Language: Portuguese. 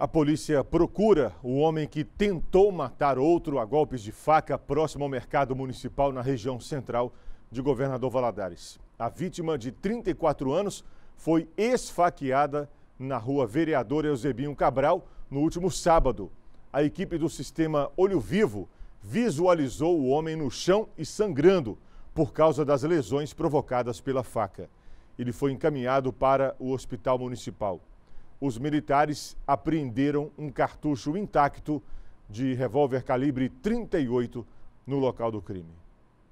A polícia procura o homem que tentou matar outro a golpes de faca próximo ao mercado municipal na região central de Governador Valadares. A vítima, de 34 anos, foi esfaqueada na rua Vereador Eusebinho Cabral no último sábado. A equipe do sistema Olho Vivo visualizou o homem no chão e sangrando por causa das lesões provocadas pela faca. Ele foi encaminhado para o Hospital Municipal os militares apreenderam um cartucho intacto de revólver calibre 38 no local do crime.